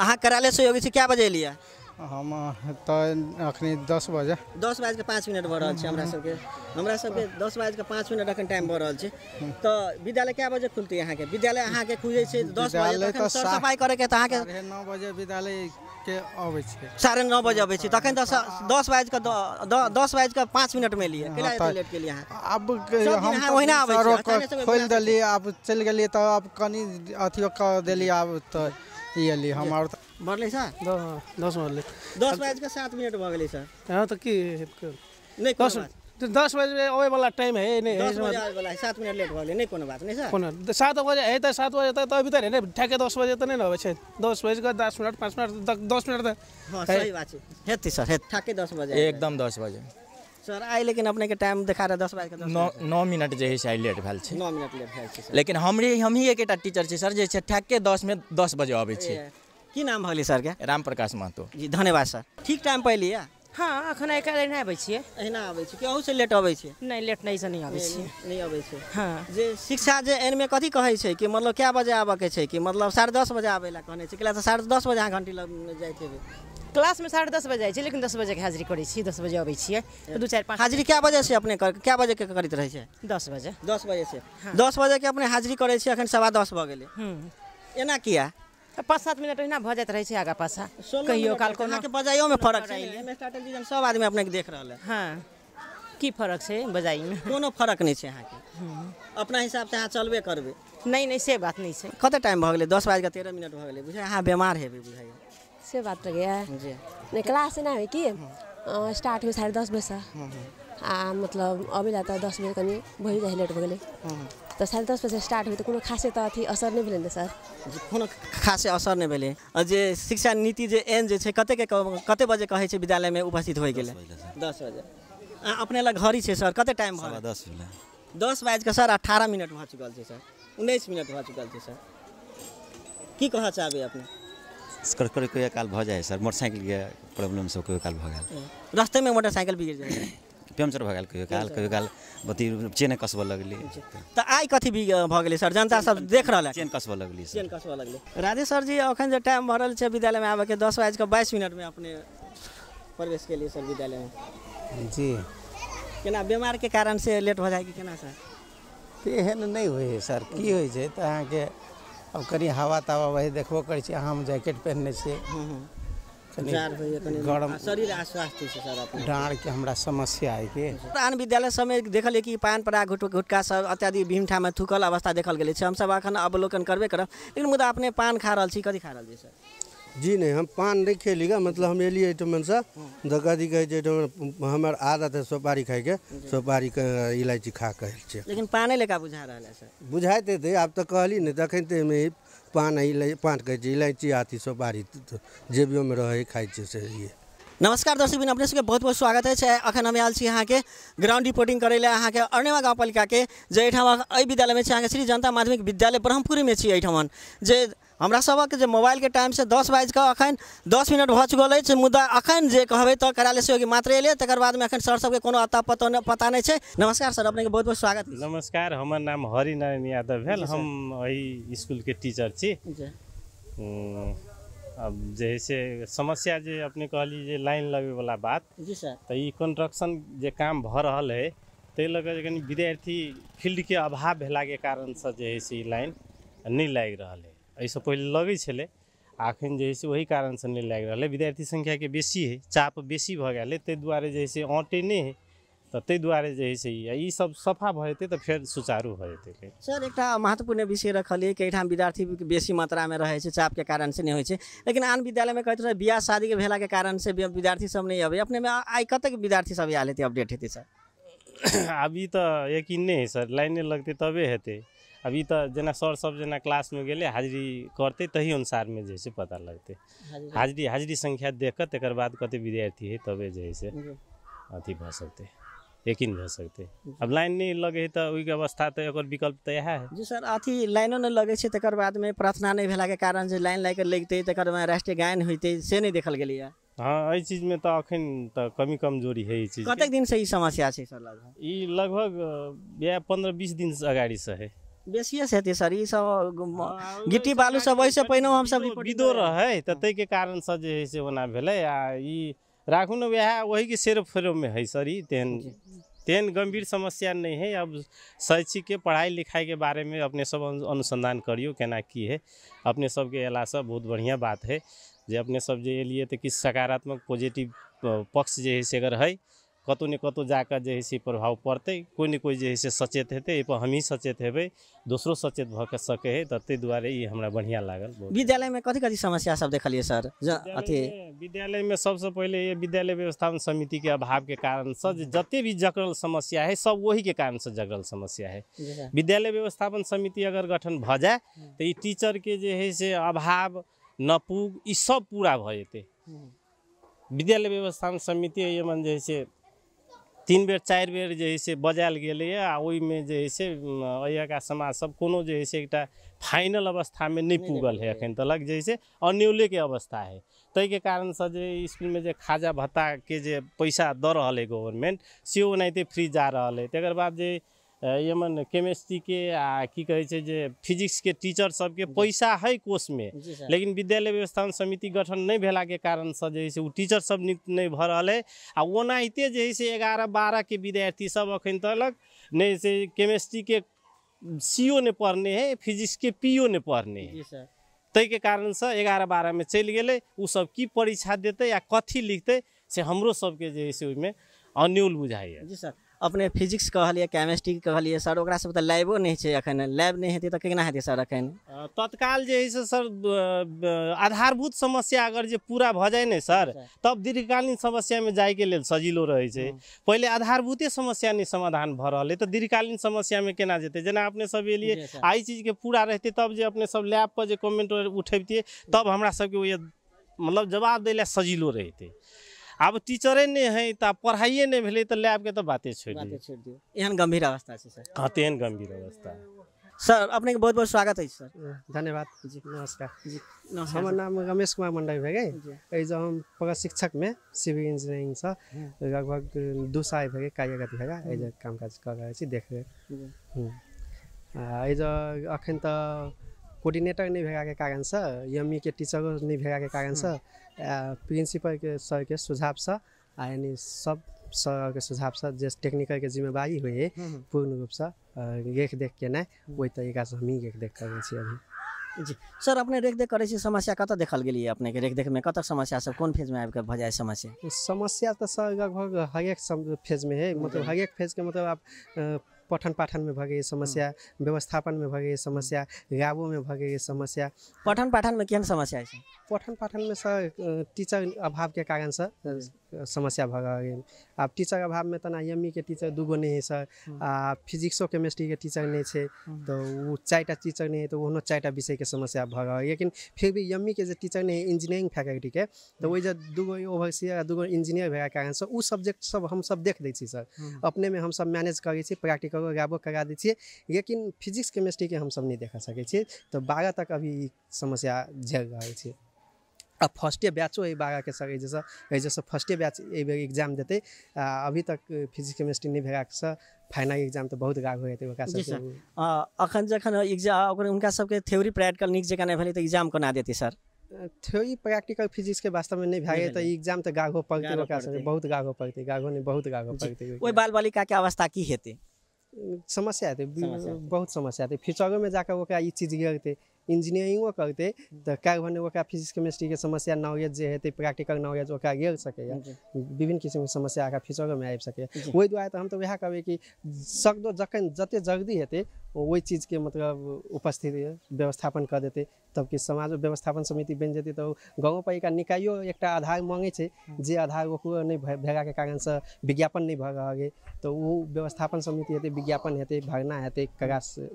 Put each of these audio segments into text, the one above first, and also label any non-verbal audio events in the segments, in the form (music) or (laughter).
अहाँ कार्यालय सहयोगी छी बजे एलियै हम तऽ तो दस बजे दस के पाँच मिनट भर रहल सबके हमरा सबके दस के पाँच मिनट अखन टाइम भर तो विद्यालय कै बजे अहाँ के विद्यालय अहाँ के खुजे दस बजे तक सफाइ करैके तऽ अहाँके बजे विद्यालय के अबै साढ़े नौ बजे अबै तक दस बजे दस बाजिके पाँच में एलियै लेट केलियै अहाँ आब हम ओहिना अबै खोलि अथियो ये ली हमार भरले सर दस भरले हाँ, तो दस बजे के सात मिनट भ गेलै सर हां त की नै दस दस बजे आवे वाला टाइम है नै दस बजे आवे वाला है सात मिनट लेट भ गेलै नै कोनो बात नै सर कोनो सात बजे है त सात बजे त तभी त है नै ठ्याके दस बजे त नै न छै दस बजे के दस मिनट पाँच मिनट दस मिनट त हाँ, सही बात छै हेती सर हेत ठ्याके दस बजे एकदम दस बजे सर आई लेकिन अपनेके टाइम देखा रहे दस बाजि नओ मिनट जे हइ से लेट भेल छै मिनट लेट भेल छै सर। लेकिन हमरे एक टीचर छी सर जे छै ठेके दसमे दस बजे अब की नाम सर के राम प्रकाश महतो जी धन्यवाद सर ठीक टाइम पर एलियै हाँ अखन आइ काल्हि एनाइ अबै छियै अहिना अबै लेट अब नहीं लेट नहीं से नहि अबै छियै नहि हाँ जे शिक्षा जे एनमे कथी कहै छै कि मतलब कए बजे आबऽके छै कि मतलब साढ़े दस बजे आबै ला कहने छै किला तऽ साढ़े दस बजे अहाँ घण्टी लग जाइत हेबै क्लास में साढ़े दस बजे जाए लेकिन दस बजे के हाजिरी करे दस बजे अब दो दू पाँच हाजिरी क्या बजे से अपने क्या बजे के करते रहै दस बजे दस बजे से हाँ। दस बजे के अपने हाजिरी करे अखन सवा दस भऽ एना किया पाँच सात मिनट अना भऽ जाइत रहै छै आगा पाछा कहियो काल कोनो में फर्क छै सब आदमी अपनेके देख रहल हँ हाँ। की फर्क छै में कोनो फर्क नहि छै अहाँके अपना से अहाँ चलबे करबै नहीं नहि से बात नहीं छै कते टाइम भऽ गेलै दस बाजि के तेरह मिनट भऽ गेलै बुझाइ अहाँ बीमार हेबै बुझाइए से बात लगे है नहीं क्लास है ना है कि स्टार्ट हुई साढ़े दस बजे आ मतलब अभी ला त दस बजे कनि भइ जाइ लेट भगले त साढ़े दस बजे स्टार्ट हुई त कोनो खासे त अथी असर नै भेलै सर कोनो खासे असर नै भेलै जे शिक्षा नीति जे एन जे छै कतेक कते बजे कहै छै विद्यालयमे उपस्थित होइ गेलै दस बजे आ अपने लग घड़ी छै सर कते टाइम भयो दस बजे दस बाजिके सर अठारह मिनट भऽ चुकल छै सर उन्नैस मिनट भऽ चुकल छै सर की कहऽ चाहबै अपने ककरो कहियो काल भऽ सर मोटरसाइकिल के प्रॉब्लम सब कहियो काल भऽ गेल रस्तेमे मोटरसाइकिल बिगड़ जाए हइ पंचर भऽ गेल कहियो काल कहियो काल बत्ती चेने कसबऽ लगली अच्छा, तऽ आइ कथी भऽ गेलै सर जनता सब देख रहल चेन कसब लगली चेन कसब लगली राधे सर जी अखन जे टाइम भऽ रहल छै विद्यालयमे आबऽके दस बाजि कऽ मिनट में अपने प्रवेश केलियै सर विद्यालय में जी केना बीमारके कारणसँ लेट भऽ जाइ कि केना सर एहन नहीं होइ सर की होइ छै तऽ अहाँके अब कहीं हवा तवा वही देखबो कर हम जैकेट पहनने छियै गरम शरीर अस्वास्थ्य छै सर अपन डाँढ़के हमरा समस्या है कि प्राण विद्यालय सबमे देखलियै कि पान परा घुट घुटका सब अत्याधिक विभिन्न ठाममे थुकल अवस्था देखल गेलै छै हमसभ एखन अवलोकन करबे करब लेकिन मुदा अपने पान खा रहल छी कथी खा रहल छी सर जी नहीं हम पान नहीं खेलीगा मतलब हम एलिए एठमन से धक्का दी कहे हमारे आदत है सुपारी खाए के सुपारी इलायची खा के लेकिन पान लेका बुझा रहा है सर बुझाते थे आप तो कहली नहीं देखते में पान पान कहे इलायची आती सुपारी जेबियों में रह खाए से ये नमस्कार दर्शक बिन अपने सबके बहुत बहुत स्वागत है अखन हम आयल अहाँ के ग्राउंड रिपोर्टिंग करे अहाँ के अरनेवा गाँव पालिका के जे अठाम विद्यालय में अहाँ के श्री जनता माध्यमिक विद्यालय ब्रह्मपुरी में छी अठाम जे हमरा सभक जे मोबाइलके टाइम से दस बाजि का अखन दस मिनट भऽ चुकल अछि मुदा अखन जे कहबै तऽ से होगी मात्र ले तकर बादमे अखन सर के कोनो अता पता नहि पता नहि छै नमस्कार सर अपनेके बहुत बहुत स्वागत नमस्कार हमर नाम हरि नारायण यादव भेल हम एहि इसकुलके टीचर छी अब जे है से समस्या जे अपने कहली जे लाइन वाला बात जी सर तऽ ई कंस्ट्रक्शन जे काम भऽ रहल अइ ताहि लऽ कऽ जे कनि विद्यार्थी फील्डके अभाव भेलाके कारणसँ जे है से ई लाइन नहि लागि रहल अइ एहिसँ पहिले लगै छलै एखन जे से ओही कारणसँ नहि लागि रहल अइ विद्यार्थी सङ्ख्याके बेसी हइ चाप बेसी भऽ गेल दुआरे जे हइ से आँटे नहि हइ तऽ तो ताहि दुआरे जे सब सफा भऽ जेतै तऽ सुचारू भऽ सर एक महत्वपूर्ण विषय रखल अइ कि एहिठाम विद्यार्थी बेसी मात्रामे रहै छै चापके कारणसँ नहि होइ छै लेकिन आन विद्यालय में विद्यालयमे कहैत रहै बियाह शादीके भेलाके कारणसँ विद्यार्थीसभ नहि अबै आई आइ विद्यार्थी सब आयल हेतै अपडेट हेतै सर (coughs) अभी तऽ तो यकीन नहीं है सर लाइने लगते तबे हेतु अब तो जना सर सब क्लास में गए हाजिरी करते तही अनुसार में जैसे से पता लगते हाजिरी हाजिरी संख्या देख कर तकर बाद कते विद्यार्थी है तबे जैसे अथी भ सकते यकीन भ सकते अब लाइन नहीं लगे तो तऽ अवस्था तो एक विकल्प तो इएह है जी सर अथी लाइनो नहीं लगे तक बाद में प्रार्थना भेला के कारण जो लाइन लाइक लगते तक राष्ट्रीय गायन होते से नहीं देखल गए हाँ चीज में तो अखन तो कमी कमजोरी है चीज कतेक दिन से समस्या है सर लगभग ई लगभग बीस दिन बीस अगाड़ी से है बेसी छ त्यसरी सब गिट्टी बालू सब ऐसे पहिने हमसब विदो रहै तऽ के कारण सब जे है से ओना भेलै आ ई राखू के वएह फेरो में है सरी तेन तेन गंभीर समस्या नै है अब के लिखाई के बारे बारेमे अपने सब अनुसन्धान करियो केना की है अपने सब के एला सब बहुत बढ़िया बात है जे अपने सब जे लिए त कि सकारात्मक पॉजिटिव पक्ष जे है से अगर है कतौ ने कतौ जाकऽ जे है से प्रभाव पड़तै कोइ ने कोइ जे है से सचेत हेतै एहिपर हमही सचेत हेबै दोसरो सचेत भऽ सकै है तऽ ताहि दुआरे ई हमरा बढ़िआँ लागल विद्यालयमे कथी कथी समस्या सब देखलियै सर अथी विद्यालयमे सबसँ पहिले ये विद्यालय व्यवस्थापन समितिके अभावके कारणसँ जते भी जगड़ल समस्या है सब ओहीके कारणसँ जगड़ल समस्या है विद्यालय व्यवस्थापन समिति अगर गठन भऽ जाए तऽ ई टीचरके जे है से अभाव नपुग ई सब पूरा भऽ जेतै विद्यालय व्यवस्थापन समिति एहिमे जे है से तीन बेर चारि बेर जे हइ से बजायल गेलैए आ ओहिमे जे हइ से अहियाका समाजसभ कोनो जे हइ से एकटा फाइनल अवस्थामे नहि पुगल हइ एखन तलक जे हइ से अन्योलेके अवस्था हइ ताहिके कारणसँ जे इसकुलमे जे खाजा भत्ताके जे पैसा दऽ रहल हइ गवर्नमेंट से ओनाहिते फ्री जा रहल हइ तकर बाद जे यमन केमिस्ट्री के आ की कहै छै जे फिजिक्स के टीचर सबके पैसा है कोषमे लेकिन विद्यालय व्यवस्थापन समिति गठन नहि भेलाके कारणसँ जे है से ओ टीचर सब नियुक्त नहि भऽ रहल अइ आ ओनाहिते जे है से एगारह बारहके विद्यार्थी सब अखन तलक नहि से केमिस्ट्रीके के सीओ नहि पढ़ने है फिजिक्सके के पीओ नहि पढ़ने हइ ताहिके कारणसँ एगारह बारहमे चलि गेलै सब की परीक्षा देतै आ कथी लिखतै से हमरो सबके जे है से ओहिमे अन्यूल बुझाइए जी सर अपने फिजिक्स कहलिए केमिस्ट्री कहलिए सर ओकरा सब तऽ लैबो नहि छै एखन लैब नहि हेतै तऽ केना हेतै सर एखन तत्काल जे है से सर आधारभूत समस्या अगर जे पूरा भऽ जाइ ने सर तब दीर्घकालीन समस्यामे जाइके लेल सजिलो रहै छै पहिले आधारभूते समस्या नहि समाधान भऽ रहल अइ तऽ दीर्घकालीन समस्यामे केना जेतै जेना अपने सब एलियै एहि चीजके पूरा रहतै तब जे अपने सब लैब पर जे कमेन्ट उठबितियै तब हमरा सबके ओ मतलब जवाब दै लए सजिलो रहितै आब टीचरे नै हइ त पढ़ाइए नै भेलै त लैबके त बाते छोड़ि दियौ एहन गम्भीर अवस्था छ सर हँ तेहन गम्भीर अवस्था सर अपने बहुत बहुत स्वागत है सर धन्यवाद जी नमस्कार जी हमर नाम रमेश कुमार मंडल भे एहिज हम शिक्षक में सिविल इंजीनियरिंग से लगभग दू साल भे कार्यगत भे एहिज काम काज कर रहे छी देख रेख अखन तो कोर्डिनेटर नहीं भेजा के कारण छ यमी e के टीचर नहीं भेजा के कारण छ प्रिंसिपल के सर के सुझाव छ अनि सब सर के सुझाव छ जिस टेक्निकल के जिम्मेवारी हुए पूर्ण रूप से रेख देख के ना वही तरीका से हम देख करें अभी जी सर अपने रेख देख करे समस्या कता देखल गई अपने के रेख देख में कतक समस्या सब कौन फेज में आबि के समस्या समस्या तो सर लगभग हर एक फेज में है मतलब हर एक फेज के मतलब आप पठन पाठन में भगे समस्या व्यवस्थापन में भगे समस्या गाबो में भगे समस्या पठन पाठन में केहन समस्या है पठन पाठन सर टीचर अभाव के कारण सर समस्या भऽ गेल आब टीचर अभावमे तेना एम ई e के टीचर दूगो नहीं है सर हम्म। आ फिजिक्सो केमिस्ट्री के टीचर नहीं है तो चार चारिटा टीचर नहि हइ तऽ चार विषय के समस्या भऽ रहल लेकिन फिर भी एम e के टीचर नहीं है इंजीनियरिंग फैकल्टीके तऽ हम्म। ओहि जो दूगो ओवरसियर आ दूगो इंजीनियर भेलाके कारणसँ ओ सब्जेक्ट सब हमसब देख दै छी सर हम्म। अपनेमे हमसब मैनेज करै छी प्रैक्टिकलो करा दै लेकिन फिजिक्स केमिस्ट्री के हम सब नहीं देख सकते तो बारह तक अभी समस्या झेल रहा है अब फर्स्ट ईयर बैचो एहि बागाके सर एहिजेसँ एहिजेसँ फर्स्टे बैच एहि एग्जाम देते अभी तक फिजिक्स केमिस्ट्री नहीं भेलाक फाइनल एग्जाम तो बहुत गाग हो जेतै ओकरा सबके अखन जखन एग्जाम ओकर हुनका सबके थ्योरी प्रैक्टिकल निक जकाँ नहि भेलै तऽ एग्जाम कोना देतै सर थ्योरी प्रैक्टिकल फिजिक्स के वास्तव में नहीं भागे तो एग्जाम तो गाघो पड़ते बहुत गाघो पड़ते गाघो ने बहुत गाघो पड़ते ओहि बाल बालिका के अवस्था की है समस्या हेतै बहुत समस्या हेतै फ्यूचरोमे जाकऽ ओकरा ई चीज गिरतै इंजीनियरिंग करतै तऽ कै भने ओकरा फिजिक्स केमिस्ट्रीके समस्या नॉलेज जे हेतै प्रैक्टिकल नॉलेज ओकरा गेल सकैए विभिन्न किसिमके समस्या ओकरा फ्यूचरोमे आबि सकैए ओहि दुआरे तऽ हम तऽ उएह कहबै कि सक्दो जखन जतेक जल्दी हेतै ओहि चीजके मतलब उपस्थिति व्यवस्थापन कऽ देतै तब कि समाज व्यवस्थापन समिति बनि जेतै तऽ गाँव परिका निकायो एकटा आधार माँगै छै जे आधार ओकरो नहि भेलाके कारणसँ विज्ञापन नहि भऽ रहल अइ तऽ ओ व्यवस्थापन समिति हेतै विज्ञापन हेतै भरना हेतै ककरासँ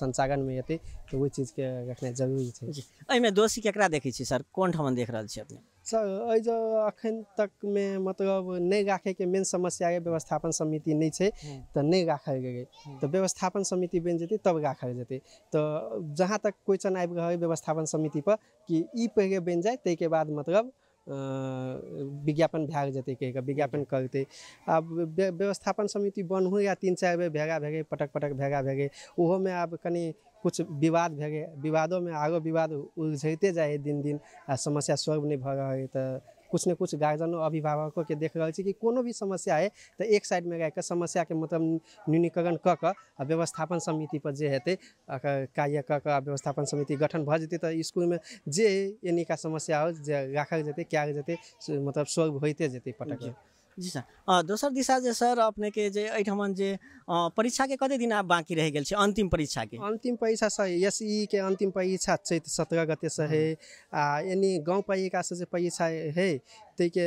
सञ्चालनमे हेतै तऽ ओहि चीजके रखनाइ जरूरी छै एहिमे दोषी ककरा देखै छी सर कोन ठाम देख रहल छी अपने सर एहि जे अखन तकमे मतलब नहि राखैके मेन समस्या अइ व्यवस्थापन समिति नहि छै तऽ नहि राखल गेलै तऽ व्यवस्थापन समिति बनि जेतै तब राखल जेतै तऽ जहाँ तक क्वेश्चन आबि रहल अइ व्यवस्थापन समितिपर कि ई पहिले बनि जाय ताहिके बाद मतलब विज्ञापन भए जेतै कहिके विज्ञापन करतै आब व्यवस्थापन समिति बनहु या तीन चारि बेर भेगा भेगे पटक पटक भेगा भेगे ओहोमे आब कनि कुछ विवाद भेगे विवादोमे आगो विवाद उलझैते जाइ दिन दिन आ समस्या सॉल्व नहि भऽ रहल अइ तऽ कुछ न कुछ गार्जियन और अभिभावकों के देख रहे कि कोनो भी समस्या है तो एक साइड में समस्या के मतलब न्यूनीकरण क व्यवस्थापन समिति समितिपर जे हेतु कार्य कऽ व्यवस्थापन समिति गठन भऽ तो स्कूल में जे एनिका समस्या हो जे राखल जेतै कयल जेतै मतलब सोल्व होते जेतै पटक जी सर दोसर दिशा जे सर अपनेके जे एहिठमन जे परीक्षाके कते दिन आब बाँकी रहि गेल छै अन्तिम परीक्षाके अन्तिम परीक्षा सर एसई के अन्तिम परीक्षा चैत सत्रह गतेसँ हे आ एनी गाउँपालिकासँ जे परीक्षा हे ताहिके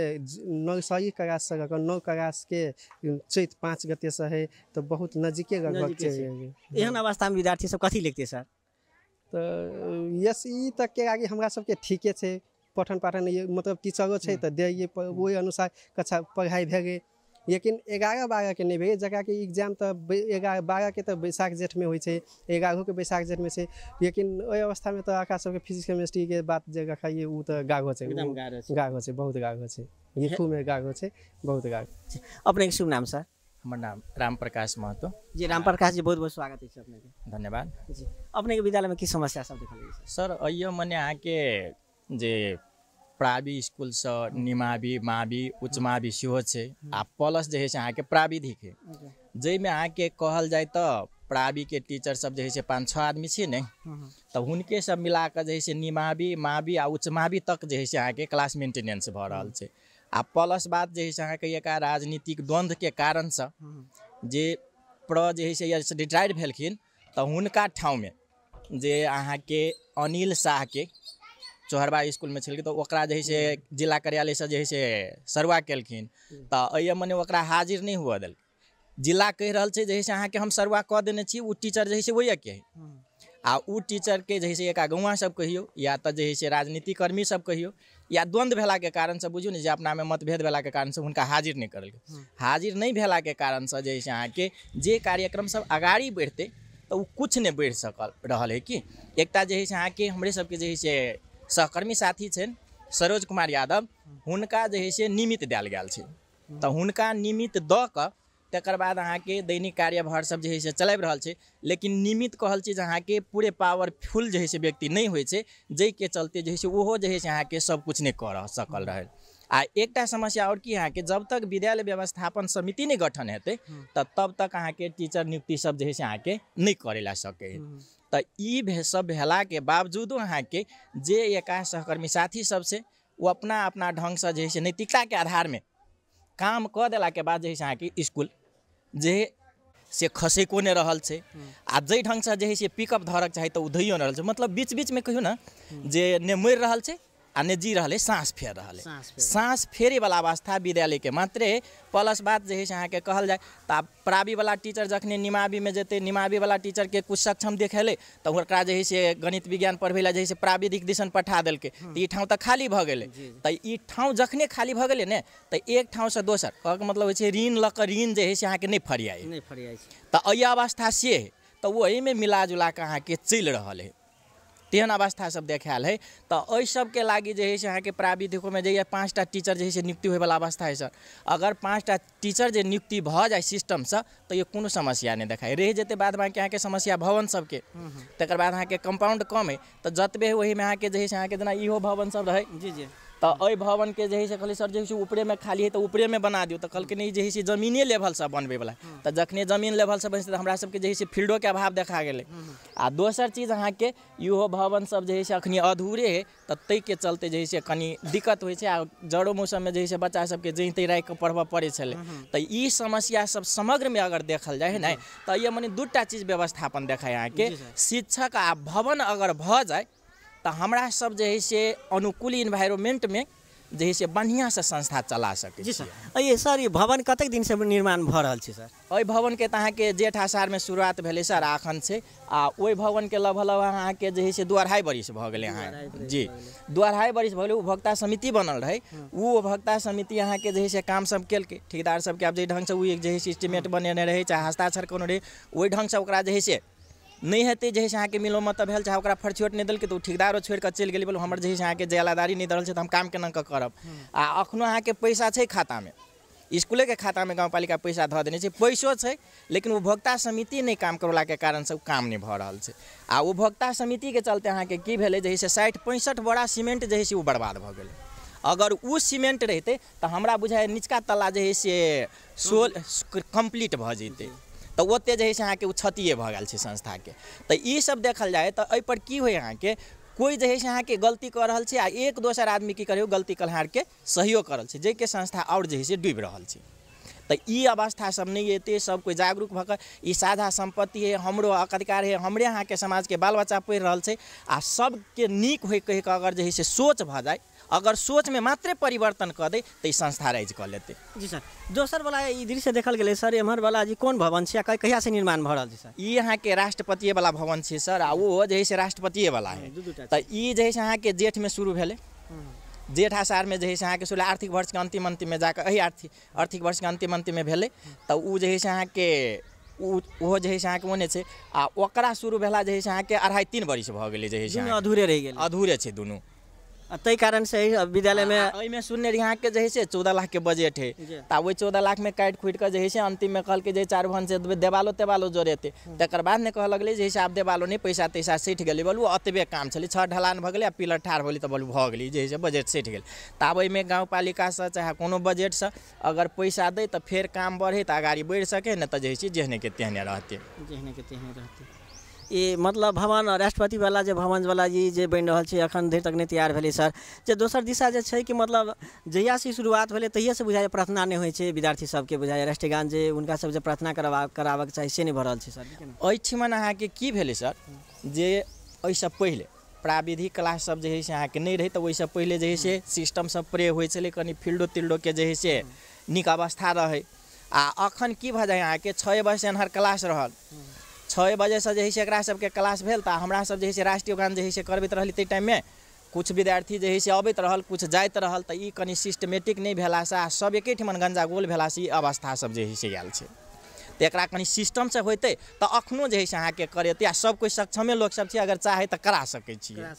नर्सरी क्लाससँ लऽ कऽ नौ के चैत पाँच गतेसँ हे तऽ बहुत नजिके लगभग एहन अवस्थामे विद्यार्थी सब कथी लिखतै सर तऽ एसई के आगे हमरा सबके ठीके छै पठन पाठन ये मतलब टीचरों छै हम्म। तऽ दैए अनुसार कक्षा पढ़ाई भे लेकिन एगारह बारह बारहके नहि भेल जकराकि एग्जाम तो एगारह बारहके तऽ बैसाख जेठमे होइ छै एगारहोके बैसाख जेठमे छै लेकिन ओहि अवस्थामे तऽ अकरा सबके फिजिक्स केमिस्ट्री के बात जे रखैए ओ तऽ गाघो छै गाघो छै बहुत गाघो छै लिखूमे गाघो छै बहुत गाघो अच्छा, अपने अपनेके शुभ नाम सर हमारे नाम राम प्रकाश महतो जी राम प्रकाश जी बहुत बहुत स्वागत अछि अपनेके धन्यवाद जी अपनेके विद्यालयमे की समस्या सब देखल सर अयो मने अहाँके जे प्रावि स्कूल से निमावि मावि उच्च मावी सेहो छै आ प्लस जे है से अहाँके प्राविधिक है जाहिमे अहाँके कहल जाय तऽ प्रावी के टीचर सब जे है से पाँच छओ आदमी छियै ने तऽ हुनके सब मिलाकऽ जे है से निमावी मावी आ उच्च मावी तक जे है से अहाँके क्लास मेंटेनेंस भऽ रहल छै आ प्लस बात जे है से अहाँके एकरा राजनीतिक द्वन्द्वके कारणसँ जे प्र जे है से रिटायर भेलखिन तऽ हुनका ठाउँमे जे अहाँके अनिल शाहके चोहरबा स्कूल में तऽ तो जे हइ से हम्म। जिला कार्यालय से सरुआ केलखिन हम्म। तऽ मने हाजिर नहीं हुआ दल जिला कह रहा है जैसे अहाँ के हम सरुआ क देने वो टीचर जैसे हइ के आ उ टीचर के जैसे एक अगुआ सब कहियो या तो जैसे हइ से राजनीति कर्मी सब कहियौ या कारण से कारणसँ बुझू ना अपना में मतभेद कारण से हुनका हाजिर नहीं कर हम्म। हाजिर भेला के कारण से जैसे से के जे कार्यक्रम सब अगाड़ी बढ़ते तो कुछ नहीं बढ़ सकल रहा है कि एकटा जैसे अहाँ के हमरे सबके जैसे सहकर्मी साथी छनि सरोज कुमार यादव हुनका जे है से निमित्त देल गेल छै तऽ हुनका निमित्त दऽ कऽ तकर बाद अहाँके दैनिक कार्यभार सब जे है से चलाबि रहल छै लेकिन निमित्त कहल छै जे अहाँके पूरे पावरफुल जे है से व्यक्ति नहि होइ छै जाहिके चलते जे है से ओहो जे है से अहाँके सबकिछु नहि कऽ सकल रहै आ एकटा समस्या आओर की अहाँके जब तक विद्यालय व्यवस्थापन समिति नहि गठन हेतै तऽ तब तक अहाँके टीचर नियुक्ति सब जे है से अहाँके नहि करै लए सकै तऽ ई सब भेलाके बावजूदो अहाँके जे एकाध सहकर्मी साथी सब छै ओ अपना अपना ढङ्गसँ जे नैतिकता से नैतिकताके आधारमे काम कऽ देलाके बाद जे हइ से अहाँके इसकुल जे से खसैको नहि रहल छै आ जाहि ढङ्गसँ जे ढंग से पिकअप धरक चाही तऽ ओ धैयो नहि रहल छै मतलब बीच बीचमे कहियो ना जे नहि मरि रहल छै आने जी रहा सांस फेर रहा सांस फेरे वाला अवस्था विद्यालय के मात्रे प्लस बात जे है से अहाँ के कहल जाए तो आब प्रावी वाला टीचर जखने निमावी में जेते निमावी वाला टीचर के कुछ सक्षम देखेले तो वकरा जे से गणित विज्ञान पढ़े ला से प्राविधिक दिशन पठा दिल्क के तो खाली भ गए तो ये जखने खाली भगल गए ने तो एक ठाव से दोसर कह के मतलब ऋण लक ऋण जे है से अहाँ के नहीं फरियाए तो अवस्था से है तो वही में मिला जुला के अहाँ के चल रहा है तेहन अवस्था सब देखायल है तऽ के सभके लागि जे है से अहाँके प्राविधिकोमे जे पाँच टा टीचर जैसे नियुक्ति होयवला अवस्था है सर अगर पाँच टा टीचर जे नियुक्ति भऽ जाइ सिस्टमसँ तऽ यो कोनो समस्या नहीं देखाइ रहि जेतै बाद बाँकी अहाँके समस्या भवन सबके हम्म, हम्म। तकर बाद अहाँके कंपाउंड कम अइ तऽ जतबे ओहीमे अहाँके जे जैसे से अहाँके जेना इहो भवन सब रहे जी जी तऽ एहि भवनके जे हइ से कहलियै सर जे हइ से उपरेमे खाली हइ तऽ उपरेमे बना दियौ तऽ कहलखिन ई जे हइ से जमीने लेवलसँ बनबैवला तऽ जखने जमीन लेवलसँ बनै छै तऽ हमरासभके जे हइ से फील्डोके अभाव देखा गेलै आ दोसर चीज अहाँके इहो भवनसभ जे हइ से अखनी अधूरे हइ तऽ ताहिके चलते जे हइ से कनि दिक्कत होइ छै आ जड़ो मौसममे जे हइ से बच्चासभके जैते राखि कऽ पढ़बय पड़ै छलै तऽ ई समग्र समग्रमे अगर देखल जाय हइ ने तऽ ई मने दूटा चीज व्यवस्थापन देखाइ अहाँके शिक्षक आ भवन अगर भऽ जाय तो हमरा सब जे है से अनुकूल इन्वायरमेंट में जे है से बढ़िया से संस्था चला सके जी सर ये सर ये भवन कतेक दिन से निर्माण भ रहा है सर ओहि भवन के तऽ अहाँके जेठ आषाढ़ में शुरुआत भेलै सर अखन से आ ओहि भवन के लगभग अहाँके जे है से दू अढ़ाई बरिस अहाँ जी दू अढ़ाई बरिस उपभोक्ता समिति बनल रहे ओ उपभोक्ता समिति अहाँके जे है काम सब केलकै ठेकेदार सबके आब जाहि ढंग से ओ जे है से एस्टिमेट बनेने रहै चाहे हस्ताक्षर कोनो रहै ओहि ढंग से ओकरा से नहीं हेतै जे अहाँ के अहाँके मिलो मतलब भेल चाहे ओकरा छोट नहीं दिल्ली तो ओ छोड़ छोड़ि चल गए बोलो हमारे जैसे अहाँ के जलादारी नहीं दऽ रहल हम काम केना करब आ अहाँ के पैसा छै के खाता में गाँव पालिका पैसा धऽ देने पैसो है लेकिन उपभोक्ता समिति नहीं काम के कारण से काम नहीं भर है आ उपभोक्ता के चलते अहाँ के क्यों जे से साठि पैंसठ बड़ा सीमेंट जैसे है बर्बाद भग अगर उ सीमेंट रहते तो हमारा बुझाइ निचका तला जैसे है से सोल कम्प्लीट भ जैतै तऽ ओतेक जे है से अहाँके ओ क्षतिए भऽ गेल छै संस्थाके तऽ सब देखल जाय तऽ एहिपर की होय अहाँके कोइ जे है से अहाँके गलती कऽ रहल छै आ एक दोसर आदमी की करियौ गलती कलहारके सहयोग कऽ रहल छै जाहिके संस्था आओर जे है से डूबि रहल छै तऽ ई अवस्था सब नहि अयतै सब कोइ जागरूक भऽ कऽ ई साझा सम्पत्ति हइ हमरो अधिकार हइ हमरे अहाँके समाजके बाल बच्चा पढ़ि रहल छै आ सबके नीक होइ कहि कऽ अगर जे है से सोच भऽ जाय अगर सोच में मात्रे परिवर्तन कऽ दै तऽ संस्था राइज कऽ लेते जी सर दोसर वाला दृश्य देखल गए सर एम्हरवला जी कोन भवन छै आ कहियासँ निर्माण भर रहल छै सर ई अहाँके राष्ट्रपतिएवला भवन छै सर आ ओ जे है से राष्ट्रपतिएवला है तऽ ई जे है से अहाँके शुरू भेलै जेठ आषाढ़मे जे है से अहाँके सोलह आर्थिक अंतिम अंतिम में जाकऽ एहि आर्थिक आर्थिक वर्ष के अंतिम अंतिम में ओ जे है से अहाँके ओहो जे है से अहाँके ओने छै आ शुरू भेला जे है से अहाँके अढ़ाइ तीन वर्ष भऽ गेलै जे है अधूरे रहि गेल अधूरे छै तै कारण से विद्यालय में में सुनने रही के जे से चौदह लाख के बजट है ता वही चौदह लाख में काट खुट के जे से अंतिम में कहल के जे चार भन से देवालो तेवालो जोड़े हम्म। तकर बाद ने कह लगल जैसे आप देवालो नहीं पैसा तैसा सैठ गल बोलू अतबे काम छे छः ढलान भगल आ पिलर ठार होली तो बोलू भ गई जे से बजट सठ गल ता वही में गाँव पालिका से चाहे को बजट से अगर पैसा दे तो फिर काम बढ़े तो अगड़ी बढ़ सके न तो जैसे जेहने के तेहने रहते जेहने के तेहने रहते ये मतलब भवन राष्ट्रपति वाला जे भवन वाला जी जो बनि रहल छै अखन धरि तक नहीं तैयार है सर जो दोसर दिशा जे है कि मतलब जहिया से शुरुआत भेलै तहियासँ बुझाइए प्रार्थना नहीं होइ विद्यार्थी सभके बुझाइए राष्ट्रगान जे हुनका सभ प्रार्थना करबा कराबक चाहिए से नहीं भऽ रहल सर एहिठिमन अहाँके की भेलै सर जे एहिसँ पहिले प्राविधिक क्लास सब जे है से अहाँके नहि रहै तऽ ओहिसँ पहिले जे से हम्म। सिस्टम सब प्रे हो कहीं कनि फील्डो तिल्डोके जे है से हम्म। नीक अवस्था रहे आ अखन की भऽ जाए अहाँके छओ बजे एन्हर क्लास रहल हम्म। छओ बजेसँ जे हइ से एकरा सभके क्लास भेल तऽ हमरासभ जे हइ से राष्ट्रीय गान जे करबित से करबैत रहली ताहि टाइममे किछु विद्यार्थी जे हइ से अबैत रहल किछु जाइत रहल तऽ ई कनि सिस्टमेटिक नहि भेलासँ आ सभ एकेठमन गंजा भेलासँ ई अवस्थासभ जे हइ से आयल छै तऽ एकरा कनि सिस्टमसँ होइतै तऽ एखनोहो जे हइ से अहाँके करेतै आ सब कोइ सक्षमे लोकसभ छै अगर चाहै तऽ करा सकै छियै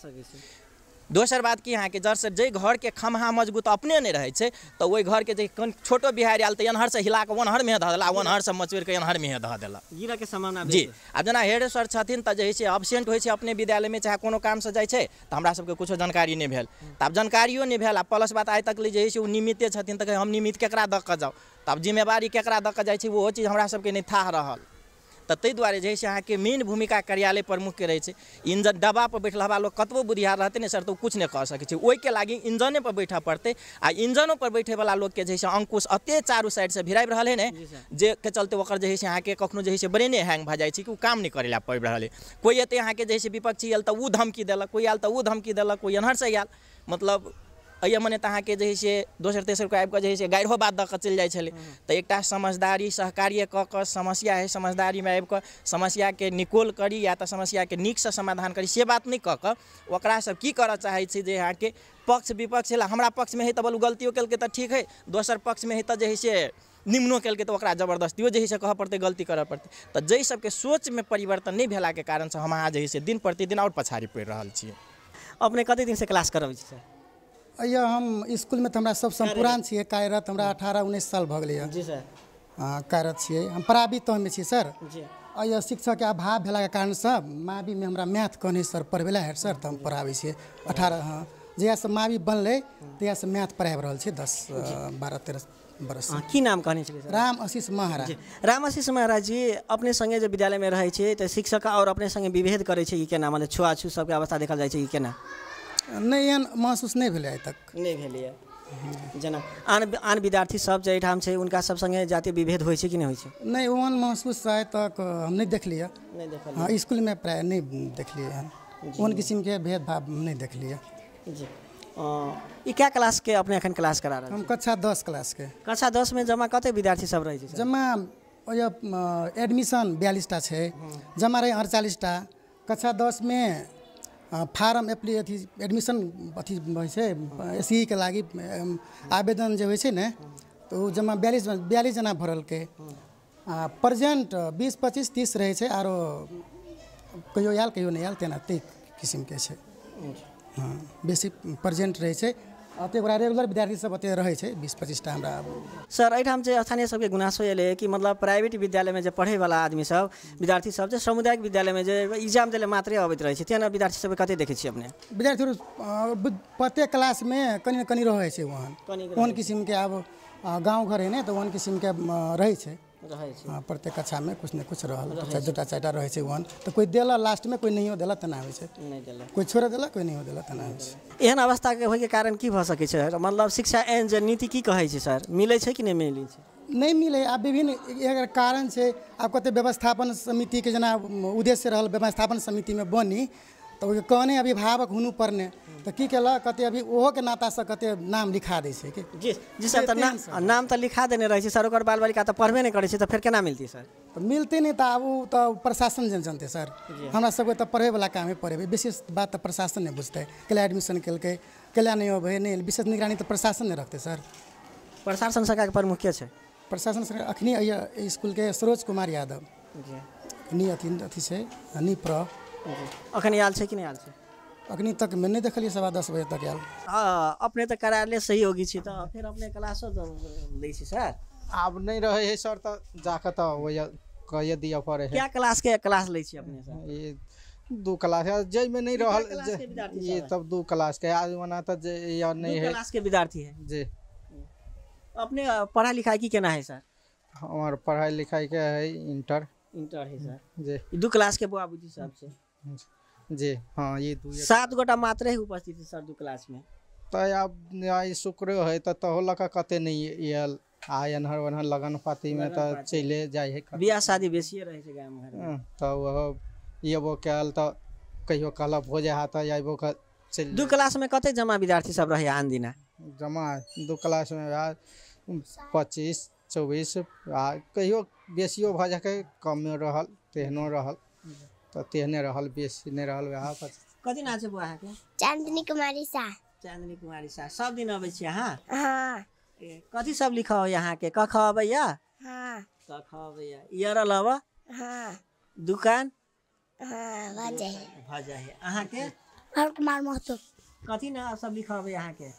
दोसर बात कि की अहाँके जर जै घर के खम्हा मजबूत अपने नहीं रहै छै तो वही घर के छोटो बिहार आयल तऽ एन्हरसँ हिलाके ओन्हरमे धऽ देला ओन्हरसँ मचुरिके एन्हरमे धऽ देलक गिरऽके सम्भावना जी आब जेना हेड सर छथिन तऽ जे होइ छै एबसेन्ट होइ छै अपने चाहे कोनो कामसँ जाइ छै तऽ हमरा सबके किछो जानकारी नहीं भेल तऽ आब जानकारियो नहीं भेल आ प्लस बात आइ तक जे होइ छै ओ निमित्ते छथिन तऽ हम निमित्त ककरा दऽ कऽ जाउ तब जिम्मेवारी ककरा दऽ कऽ जाइ छै ओहो चीज हमरा सबके नहि थाह रहल तो ताहि दुआरे जैसे हइ के मेन भूमिका कार्यालय प्रमुख के छै इंजन डब्बापर बैठल हवा लोक कतबो बुधिहार रहते ने सर तऽ ओ किछु नहि कऽ सकै के ओहिके इंजने पर बैठे पड़ते आ इंजनोपर बैठैवला लोकके जे हइ से अंकुश अत चारू साइड से रहल हइ है जेके चलते ओकर जे हइ से अहाँके ब्रेने हैंग भ जाइ कि काम नहीं करै लए पड़ि रहल अइ कोइ एतै अहाँके जे विपक्षी आयल तो धमकी देलक कोई आयल तो धमकी दिल कोई कोइ से आयल मतलब अइए मने तऽ अहाँके जे से दोसर तेसर आबि कऽ जे है बात दऽ कऽ चलि जाइ छलै हम्म, हम्म। तऽ एकटा समझदारी सहकार्य कऽ कऽ समस्या है में आबि कऽ के निकोल करी या तऽ निक से समाधान करी से बात नहि कऽ कऽ ओकरासभ की करय चाहै छै जे पक्ष विपक्ष हेला हमरा में है तऽ बोलू गलतियो केलकै तऽ ठीक है दोसर में है तऽ है से निम्नो केलकै तऽ ओकरा जबरदस्तियो जे से कहऽ पड़तै गलती करऽ पड़तै तऽ जाहि परिवर्तन नहीं परिवर्तन नहि भेलाके कारणसँ हम अहाँ से दिन प्रतिदिन आओर पछाड़ी पड़ि रहल छियै अपने दिन से क्लास करबै छी सर अइया हम में तो हमारा सब सम्पुरान छे कार्यरत हमरा हाँ। अठारह उन्नीस साल भऽ जी सर हाँ, कार्यरत छियै हम प्रावित तहमे छियै सर जी अइया शिक्षकके अभाव भेलाके कारणसँ मावीमे हमरा मैथ कहने सर पढ़बै लए सर तऽ हम पढ़ाबै छियै अठारह हँ जहियासँ मावी बनल बनलै हाँ। से मैथ पढ़ाबि रहल छियै दस बारह तेरह बरस की नाम कहने राम आशीष महाराज राम आशीष महाराज जी अपने सङ्गे जे विद्यालयमे रहै छियै तऽ शिक्षक और अपने संगे विभेद करे छै ई केना मतलब छुआछू सबके अवस्था देखल जाए छै ई केना नहीं एहन महसूस नहीं भेलै तक नहीं भेलैए आन आन विद्यार्थी सब जाहिठाम छै हुनका सब सङ्गे जाति विभेद होइ छै कि नहि होइ छै नहि ओहन महसूस आइ तक हम नहीं देखलिए नहि देखलिए हँ इसकुलमे प्राय नहि देखलिए हन ओहन किसिमके भेदभाव नहि देखलिए जी ई क्या क्लासके अपने एखन क्लास करा रहल हम कक्षा दस क्लासके कक्षा दसमे जमा कतेक विद्यार्थी सब रहै छै जमा एडमिशन बयालिसटा छै हम्म। जमा रहै अड़चालिसटा कक्षा दस में फारम एप्लि अथी एडमिसन अथी होइ छै एससीके लागि आवेदन जे होइ छै ने तऽ ओ जमा बयालिस बियालिस जना भरलकै आ प्रजेन्ट बीस पच्चीस तीस रहै छै आरो कहियो आयल कहियो नहि आयल ते किसिमके छै हँ बेसी प्रजेन्ट रहै छै त्यो कुरा रेगुलर विद्यार्थी सब त्यहाँ रहेछ बिस पच्चिसटा हाम्रा सर एहिठाम चाहिँ स्थानीय सबके गुनासो यसले कि मतलब प्राइवेट विद्यालयमा जे पढेवाला आदमी सब विद्यार्थी सब चाहिँ सामुदायिक विद्यालयमा जे इक्जाम दिएर मात्रै अबैत रहेछ त्यहाँ विद्यार्थी सब कतै देखै अपने विद्यार्थीहरू प्रत्येक क्लासमा कनि न कनि रहै छै उहाँ ओहन किसिमके अब गाउँ घर होइन त वन किसिमके रहेछ हाँ, प्रत्येक कक्षा में कुछ न कुछ रहल दूटा चार रहे वन तो कोई दिला लास्ट में कोई नहीं दिला तना हो कोई छोड़ दिल कोई नहीं दिला तना हो एहन अवस्था के होय के कारण की भ सके सर मतलब शिक्षा एहन जे नीति की कहै सर मिले कि नहीं मिले नहीं मिले आ विभिन्न कारण से आब कते व्यवस्थापन समिति के जना उद्देश्य रहल व्यवस्थापन समिति में बनी तो कहने अभिभावक हूँ पर तो की केलक कहते अभी ओहोके नातासँ कते नाम लिखा दै जी जी सर तऽ नाम तो लिखा देने रहे सर ओकर बाल बालिका तो पढ़बे नहीं करै छै तऽ केना मिलतै सर तऽ नहीं नहि आब ओ प्रशासन जन जनतै सर हमारा सबके वाला काम कामे पढ़े विशेष बात तऽ प्रशासन नहि बुझतै कैला एडमिशन केलकै कैला नहीं अब नहीं विशेष निगरानी तो प्रशासन नहि रखतै सर प्रशासन सरकारके प्रमुख के प्रशासन सरकार अखनी के सरोज कुमार यादव नहीं अथी अथी छै नी प्र अखन आयल कि नहि आयल अखनी तक मैं नहीं देखलिए सवा दस बजे तक आयल हाँ अपने तो सही सहयोगी छी तो फिर अपने क्लासो दै छी सर आब नहीं रहे है सर तो जाके तो वो कहिए दिए पड़े है क्या क्लास के क्लास ले छी अपने सर ये दो क्लास है जय में नहीं रहल ये तब दो क्लास के आज मना तो या नहीं है क्लास के विद्यार्थी है जी अपने पढ़ाई लिखाई की केना है सर हमार पढ़ाई लिखाई के है इंटर इंटर है सर जी दो क्लास के बुआ बूजी साहब से जी हाँ ये सात गोटा मात्र ही उपस्थित है सर दू क्लास में तो अब आई शुक्र है तो तहो तो लगा कते नहीं आयल आ एनहर वनहर लगन पाती में तो चले जाए है बियाह शादी बेसिए रहे छै गाम घर हाँ, तो वह ये वो कहल तो कहियो कहला भोजे हाथ आइबो का चल दू क्लास में कते जमा विद्यार्थी सब रहे आन दिना जमा दू क्लास में यार पच्चीस चौबीस आ कहियो बेसियो भ जाके कम में रहल तेहनो रहल तो तेहने रहल बेसने रहल वएह पर कथी नाम छै बौआ के चांदनी कुमारी शाह चांदनी कुमारी शाह सब दिन अबै छी अहाँ हाँ कथी सब लिखा हो यहाँ के कख अबैया हाँ कख अबैया इयर अलावा हाँ दुकान हाँ भजै भजै अहाँ के हर कुमार महतो कथी ना सब लिखा अबै अहाँ के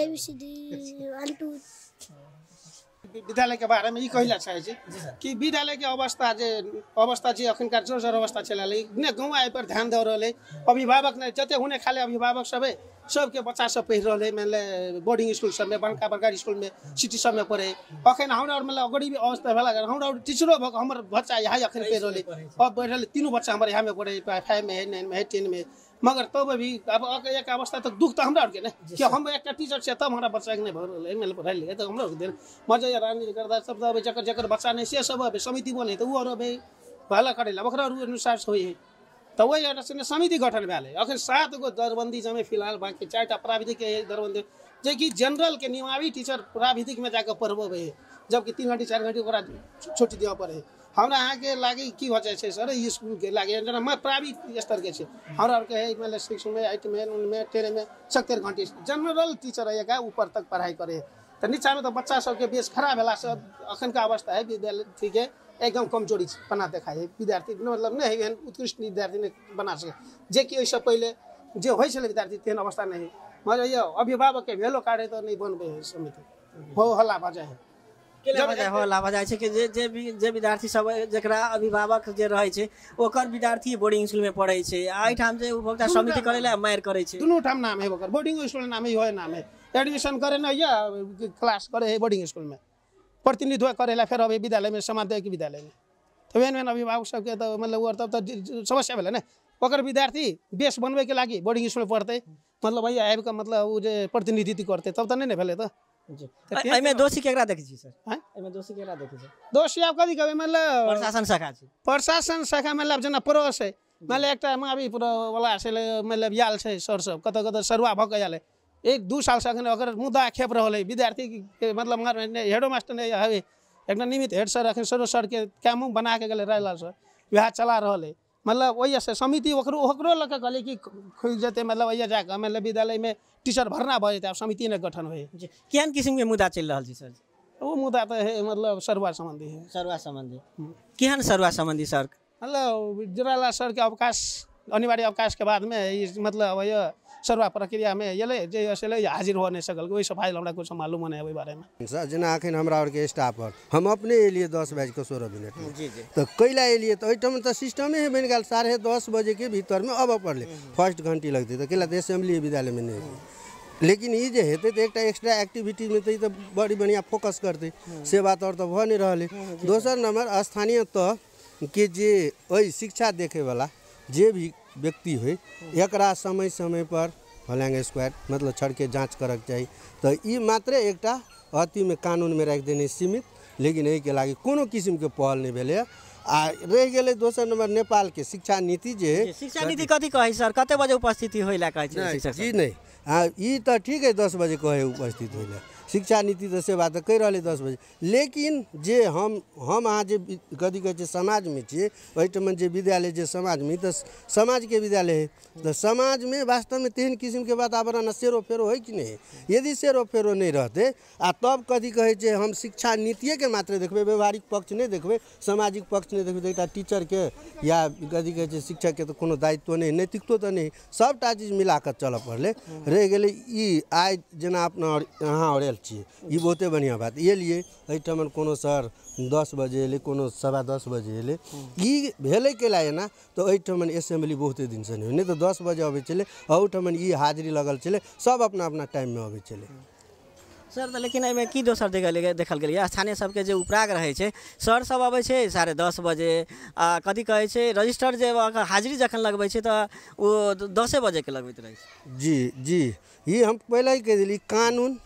ए बी सी डी 1 2 विद्यालयको बारेमा के बारे में कि विद्यालय अवस्था जे अवस्था जी अखनकार जो जोर अवस्था चलाले रही गाउँ आएपर ध्यान दे अभिभावक नै जते हुने खाले अभिभावक सब सबके बच्चा सब पढ़ रहे मैंने बोर्डिंग स्कूल सब में बड़का बड़का स्कूल में सिटी सब में पढ़े अखन हमरा मतलब गरीब अवस्था भला हमरा टीचरो भक बच्चा यहाँ अखन पढ़ रहे अब पढ़ रहे तीनों बच्चा हमारे यहाँ में पढ़े फाइव में है नाइन में है टेन में मगर तब भी अब एक अवस्था तक दुख तो हमरा के ने कि हम एक टीचर से तब हमारा बच्चा के नहीं भरल एमएल पढ़ाई लिए तो हमरा के मजा या रानी करदा सब अब जकर जकर बच्चा नहीं से सब अब समिति बने तो वो अबे ला कटेला ओकरा अनुसार से होई त वही एउटा चाहिँ समिति गठन भ्याले अखन सातको दरबन्दी जमे फिलहाल बाकी चारटा प्राविधिक दरबन्दी जे कि जनरल के निमावी टिचर प्राविधिकमा जाके पढबो भए जबकि तीन घन्टी चार घन्टी ओकरा छुट्टी दियो परे हमारा यहाँ के लागे कि हो जाए सर स्कूल के लागे जो प्राइवेट स्तर के हमारा के है मतलब सिक्स में एट में उनमें टेन में सत्तर घंटे जनरल टीचर है ऊपर तक पढ़ाई करे तो नीचा में तो बच्चा सबके बेस खराब है सब अखन का अवस्था है विद्यार्थी है एकदम कमजोरी बना देखा है विद्यार्थी मतलब नहीं है उत्कृष्ट विद्यार्थी नहीं बना सके जे कि ओसे पहले जो हो विद्यार्थी तेहन अवस्था नहीं मगर ये अभिभावक के भेलो काढ़े तो नहीं बनबे समिति हो हल्ला बजे है लाभ जाइ हो लाभ जाइ छै कि जे जे भी जे विद्यार्थी सब जकरा अभिभावक जे रहै छै ओकर विद्यार्थी बोर्डिंग स्कूल मे पढ़ै छै एहिठाम जे उपभोक्ता समिति करै लए मारि करै छै दुनू ठाम नाम है ओकर बोर्डिंग स्कूल नाम है नाम है एडमिशन करे ना या क्लास करे है बोर्डिंग स्कूल में प्रतिनिधित्व करे ला फेर अभी विद्यालय में समाध्याय विद्यालय में तो मेन मेन अभिभावक सबके तऽ मतलब ओ तब तऽ समस्या भेलै ने ओकर विद्यार्थी बेस बनबैके लागि बोर्डिंग स्कूल पढ़तै मतलब यहाँ आबिकऽ मतलब ओ जे प्रतिनिधित्व करतै तब तऽ नहि ने भेलै तऽ जी एहिमे दोषी केकरा देखै छी सर एहिमे दोषी केकरा देखै छी दोषी आब कथी कहबै मानि लिअ प्रशासन शाखा छै प्रशासन शाखा मानि लिअ जेना पड़ोस छै मानि लिअ एकटा मावी वला छै मानि लिअ आयल छै सर सब कतऽ कतऽ सरुआ भऽ कऽ आयल एक दू सालसँ एखन ओकर मुद्दा खेप रहल अइ विद्यार्थीके मतलब हेडो मास्टर नहि हवे एकटा नियमित हेड सर एखन सरो सरके कैमो बना कऽ गेलै रायलाल सर उएह चला रहल अइ मतलब वही से समिति ओकरो ओकरो लऽ कऽ कि खुल जते मतलब वही जा मतलब विद्यालय में टीचर भरना भऽ जेतै समिति ने गठन होइ केहन किसिमको मुद्दा चलि सर ओ मुद्दा तो है मतलब सरुआ सम्बन्धी है सरुआ सम्बन्धी केहन सरुआ सम्बन्धी सर मतलब सर के अवकाश अनिवार्य अवकाश के बाद में मतलब सर्वा प्रक्रिया में ये जे हाजिर हो नहीं सकल वही सफाई हमारा कुछ मालूम नहीं है बारे में सर जना अखन हमारा और स्टाफ पर हम अपने एलिए दस बज के सोलह मिनट हम्म, जी जी तो कैला एलिए तो अटम तो सिस्टमे बन गया साढ़े दस बजे के भीतर में अब पड़े हम्म, हम्म। फर्स्ट घंटी लगती तो कैला तो असेंबली विद्यालय में नहीं लेकिन ये जे हेतै तो एक एक्स्ट्रा एक्टिविटी में तो बड़ी बढ़िया फोकस करते सेवा तौर तो भऽ नहीं दोसर नंबर स्थानीय तह के जे शिक्षा देखे वाला जे भी व्यक्ति हो एक समय समय पर फलांग स्क्वायर मतलब छड़ के जाँच करक चाहिए तो मात्र एक अति में कानून में रख देने सीमित लेकिन अके के लगी कोनो किस्म के पहल नहीं भले आ रह गए दोसर नंबर नेपाल के शिक्षा नीति जे शिक्षा नीति कथी कहे सर कते बजे उपस्थिति हो जी नहीं हाँ तो ठीक है दस बजे कहे उपस्थित हो शिक्षा नीति तो से बात तो कर कहि दस बजे लेकिन जे हम हम अहाँ जो कथी कहै समाज में छे ओहिठाम जे विद्यालय समाज में तो समाज के विद्यालय समाज में वास्तव में तेहन के वातावरण शेरो फेरो है कि नहीं यदि शेरो फेरो नहीं रहते आ तब कथी कहे हम शिक्षा के मात्र देखे व्यवहारिक पक्ष नहीं देखे सामाजिक पक्ष नहीं देखे एक टीचर के या कथी कहे शिक्षक के तो दायित्व नहीं नैतिकतो तो नहीं सभटा चीज मिलाकर चल पड़े रहि गेलै ई आइ जेना अपना अहाँ और रहल छी ई बहुते बात ये लिए एहिठाम को सर दस बजे अल को सवा दस बजे अल ई एना तो एहिठाम असेंबली बहुत दिन से नहीं तो दस बजे अब छलै अहूठाम हाजिरी लगल चले सब अपना अपना टाइम में अबे चले सर तो लेकिन एहिमे की दोसर देखल गया स्थानीय सबके जो उपराग रहे छै सर सब अब साढ़े दस बजे आ कथी कहे छै रजिस्टर जे हाजिरी जखन लगे छै वो दसे बजे के रहै रहे जी जी ये हम पहले ही कह दिली कानून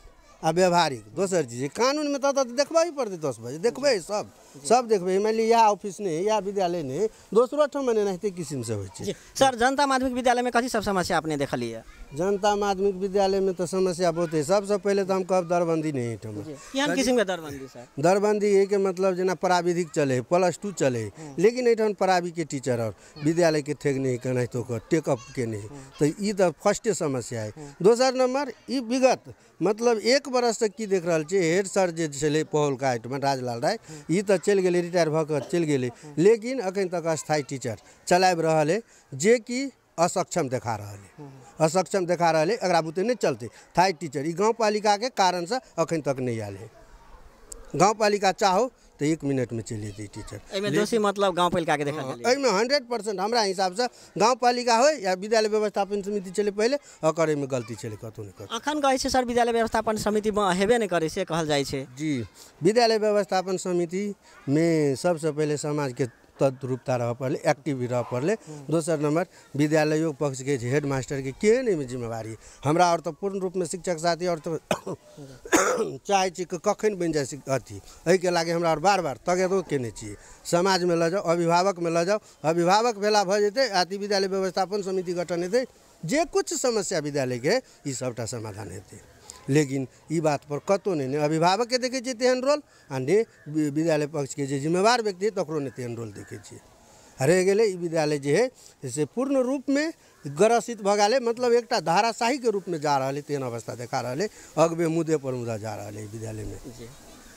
आ व्यवहारिक दोसर चीज कानून तो तऽ ही पड़ते दस बजे देखबै सब सब देखिए मान ली इएह ऑफिस ने इएह विद्यालय ने दोसरो ठाम मने एनाहिते किसिमसँ होइ छै सर जनता माध्यमिक विद्यालय में कथी सब समस्या अपने देखलियै जनता माध्यमिक विद्यालय में तो समस्या बहुत है सबसे पहले तो हम कब दरबंदी नहीं एहिठाम केहन किसिमके दरबंदी सर दरबन्दी एहिके मतलब जना प्राविधिक चले प्लस टू चले लेकिन अठन एहिठाम के टीचर आओर विद्यालयके ठेकने केनाहितो ओकर टेकअप केने हइ तऽ ई तऽ फर्स्टे समस्या है दोसर नंबर ई विगत मतलब एक बरस बरससँ की देख रहा है हेड सर जे छलै पहुलका एहिठमा राजलाल राय ये तऽ चल गए रिटायर भऽ चल गए लेकिन अखन तक स्थायी टीचर चलाब रहा जे कि असक्षम देखा रहा असक्षम देखा रहा अइ बुते नहीं चलते थाई टीचर ई गाँव कारण से अखन तक नहीं आये है गाँव पालिका चाहो तो एक मिनट में चले दी टीचर दोषी मतलब गाँव पालिका के देखल हंड्रेड परसेंट हिसाब से गाँव पालिका हो या विद्यालय व्यवस्थापन समिति छलै पहिले ओकर एहिमे गलती छलै कतहु नहीं कतहु अखन कहै सर विद्यालय व्यवस्थापन समिति में हेबे नहीं करे से कहा जाइ छै जी विद्यालय व्यवस्थापन सबसे पहले समाज के तत्रूपता रह पड़े एक्टिव रह पड़े दोसर नंबर विद्यालयों पक्ष के हेड मास्टर के केहन एहिमे जिम्मेवारी हमरा और तो पूर्ण रूप में शिक्षक साथी और तो (coughs) चाहे छी कखन बन जाए अथी अके लागे हमरा और बार बार तगेदो केने समाज में ल जाओ अभिभावक में ल जाओ अभिभावक भेला भ जेते विद्यालय व्यवस्थापन समिति गठन हेतु जे कुछ समस्या विद्यालय के ई सबटा समाधान हेतु लेकिन ये बात पर कतौ नहीं अभिभावक के देखे तेहन रोल आ ने विद्यालय पक्ष के जिम्मेवार व्यक्ति है तकरो ने तेहन रोल देखे रह गए विद्यालय जो है से पूर्ण रूप में ग्रसित भगाले मतलब एक धाराशाही के रूप में जा रहा है तेहन अवस्था देखा रहा है अगबे मुदे पर मुदा जा रहा है विद्यालय में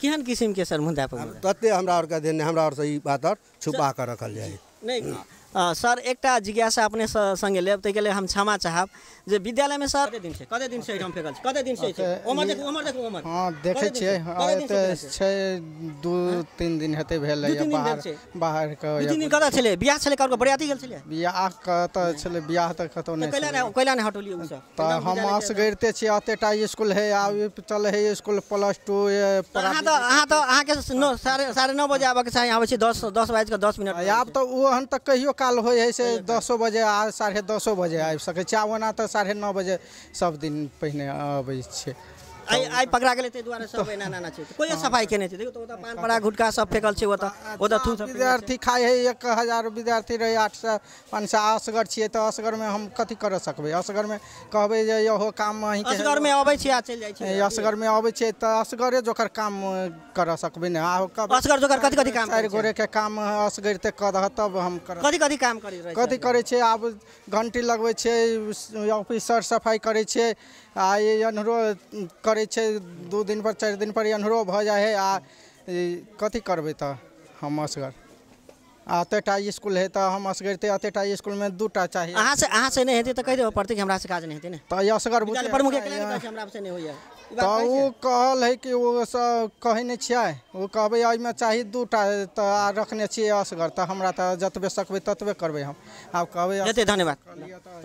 केहन किस्म के सर मुद्दा पर तत्ते हमारा और का और से बात और छुपा कर रखल जाए नहीं सर एक जिज्ञासा अपने संगे लेब हम क्षमा चाहब विद्यालय में सर दिन से कते दिन से एहिठाम फेकल कते दिन से उमर उमर उमर हां तीन दिन भेल बाहर बाहर के तीन दिन बियाह बरियाती गेल बियाह बियाह कैला कैला उ हम आस स्कूल है है स्कूल प्लस 2 बजे आबक छी 10 10 के 10 मिनट आब तऽ ओहन कहियो काल हो से दसो बजे आ साढ़े दसो बजे आ सकै छी आ ओना साढ़े नौ बजे सब दिन पहले अब आई आई पकड़ा के कोई सफाई केने पान पड़ा गुटका सब फेकल छै ओता ओता थू सब विद्यार्थी रहे आठ सौ पाँच सौ असगर छे तो असगर में हम कथि कर सकबै असगर में कहबै जे काम असगर में अब चल जाय असगर में अबै असगरे जोकर काम कर सकबै ने असगर जोकर कथि कथि काम चार गोरे के काम असगर ते क तब हम कर कथी कथि काम करि रहे आब घंटी लगबै छै ऑफिसर सफाई करे छै आ ई अनरो करै छै दू दिन दिनपर चारि पर अनहरो भऽ जाइ हइ आ कथी करबै तऽ हम असगर आ टा इसकुल हइ तऽ हम असगर तऽ एतेटा इसकुलमे दू टा चाही अहाँसँ से नहि हेतै तऽ कहि देबऽ पड़तै कि हमरा से काज नहि हेतै ने तऽ असगर कि हमरा से नहि होइए तऽ ओ कहल हइ कि ओ सब कहै नहि छियै ओ कहबै एहिमे चाही दू टा तऽ आ रखने छियै असगर तऽ हमरा तऽ जतबे सकबै ततबे करबै हम आब कहबै धन्यवाद